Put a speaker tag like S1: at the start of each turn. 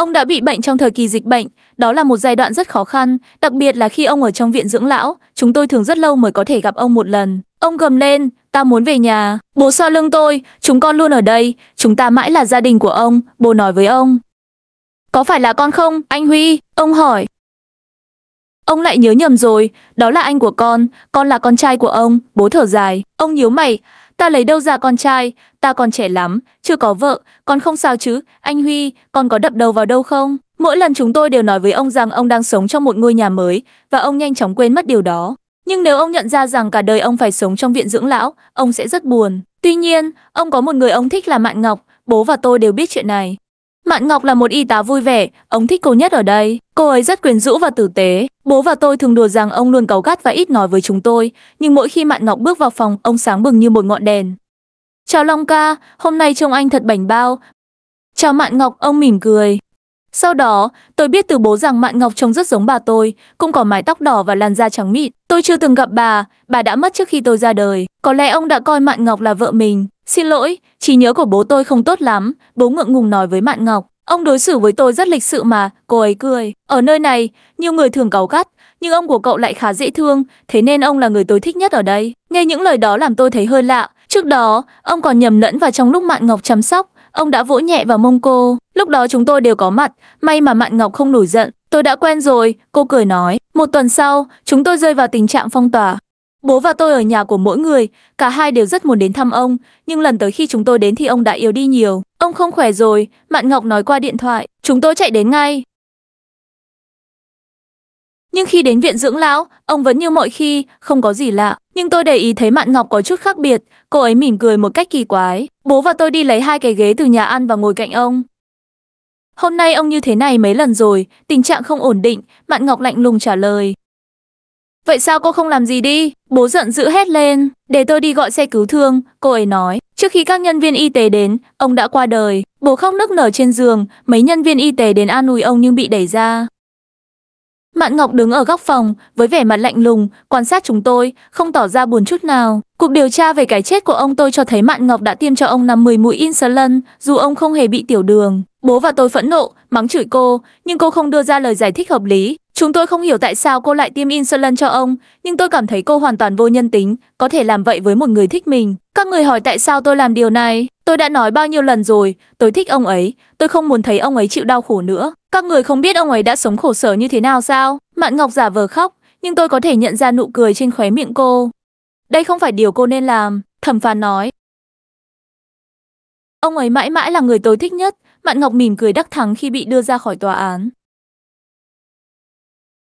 S1: Ông đã bị bệnh trong thời kỳ dịch bệnh, đó là một giai đoạn rất khó khăn, đặc biệt là khi ông ở trong viện dưỡng lão, chúng tôi thường rất lâu mới có thể gặp ông một lần. Ông gầm lên, ta muốn về nhà, bố xoa lưng tôi, chúng con luôn ở đây, chúng ta mãi là gia đình của ông, bố nói với ông. Có phải là con không, anh Huy? Ông hỏi. Ông lại nhớ nhầm rồi, đó là anh của con, con là con trai của ông, bố thở dài. Ông nhíu mày, ta lấy đâu ra con trai, ta còn trẻ lắm, chưa có vợ, còn không sao chứ, anh Huy, con có đập đầu vào đâu không? Mỗi lần chúng tôi đều nói với ông rằng ông đang sống trong một ngôi nhà mới, và ông nhanh chóng quên mất điều đó. Nhưng nếu ông nhận ra rằng cả đời ông phải sống trong viện dưỡng lão, ông sẽ rất buồn. Tuy nhiên, ông có một người ông thích là Mạn Ngọc, bố và tôi đều biết chuyện này. Mạn Ngọc là một y tá vui vẻ, ông thích cô nhất ở đây. Cô ấy rất quyến rũ và tử tế. Bố và tôi thường đùa rằng ông luôn cáu gắt và ít nói với chúng tôi, nhưng mỗi khi Mạn Ngọc bước vào phòng, ông sáng bừng như một ngọn đèn. Chào Long ca, hôm nay trông anh thật bảnh bao. Chào Mạn Ngọc, ông mỉm cười. Sau đó, tôi biết từ bố rằng Mạn Ngọc trông rất giống bà tôi, cũng có mái tóc đỏ và làn da trắng mịn. Tôi chưa từng gặp bà, bà đã mất trước khi tôi ra đời. Có lẽ ông đã coi Mạn Ngọc là vợ mình. Xin lỗi, trí nhớ của bố tôi không tốt lắm, bố ngượng ngùng nói với Mạn Ngọc. Ông đối xử với tôi rất lịch sự mà, cô ấy cười. Ở nơi này, nhiều người thường cáu gắt, nhưng ông của cậu lại khá dễ thương, thế nên ông là người tôi thích nhất ở đây. Nghe những lời đó làm tôi thấy hơi lạ, Trước đó, ông còn nhầm lẫn và trong lúc Mạn Ngọc chăm sóc, ông đã vỗ nhẹ vào mông cô. Lúc đó chúng tôi đều có mặt, may mà Mạn Ngọc không nổi giận. Tôi đã quen rồi, cô cười nói. Một tuần sau, chúng tôi rơi vào tình trạng phong tỏa. Bố và tôi ở nhà của mỗi người, cả hai đều rất muốn đến thăm ông, nhưng lần tới khi chúng tôi đến thì ông đã yếu đi nhiều. Ông không khỏe rồi, Mạn Ngọc nói qua điện thoại. Chúng tôi chạy đến ngay, nhưng khi đến viện dưỡng lão, ông vẫn như mọi khi, không có gì lạ. Nhưng tôi để ý thấy Mạn Ngọc có chút khác biệt, cô ấy mỉm cười một cách kỳ quái. Bố và tôi đi lấy hai cái ghế từ nhà ăn và ngồi cạnh ông. Hôm nay ông như thế này mấy lần rồi, tình trạng không ổn định, Mạn Ngọc lạnh lùng trả lời. Vậy sao cô không làm gì đi? Bố giận dữ hét lên. Để tôi đi gọi xe cứu thương, cô ấy nói. Trước khi các nhân viên y tế đến, ông đã qua đời. Bố khóc nức nở trên giường, mấy nhân viên y tế đến an ủi ông nhưng bị đẩy ra. Mạn Ngọc đứng ở góc phòng, với vẻ mặt lạnh lùng, quan sát chúng tôi, không tỏ ra buồn chút nào. Cuộc điều tra về cái chết của ông tôi cho thấy Mạn Ngọc đã tiêm cho ông 50 mũi insulin, dù ông không hề bị tiểu đường. Bố và tôi phẫn nộ, mắng chửi cô, nhưng cô không đưa ra lời giải thích hợp lý. Chúng tôi không hiểu tại sao cô lại tiêm insulin cho ông, nhưng tôi cảm thấy cô hoàn toàn vô nhân tính, có thể làm vậy với một người thích mình. Các người hỏi tại sao tôi làm điều này, Tôi đã nói bao nhiêu lần rồi, tôi thích ông ấy, tôi không muốn thấy ông ấy chịu đau khổ nữa. Các người không biết ông ấy đã sống khổ sở như thế nào sao? Mạn Ngọc giả vờ khóc, nhưng tôi có thể nhận ra nụ cười trên khóe miệng cô. Đây không phải điều cô nên làm, thẩm phán nói. Ông ấy mãi mãi là người tôi thích nhất, Mạn Ngọc mỉm cười đắc thắng khi bị đưa ra khỏi tòa án.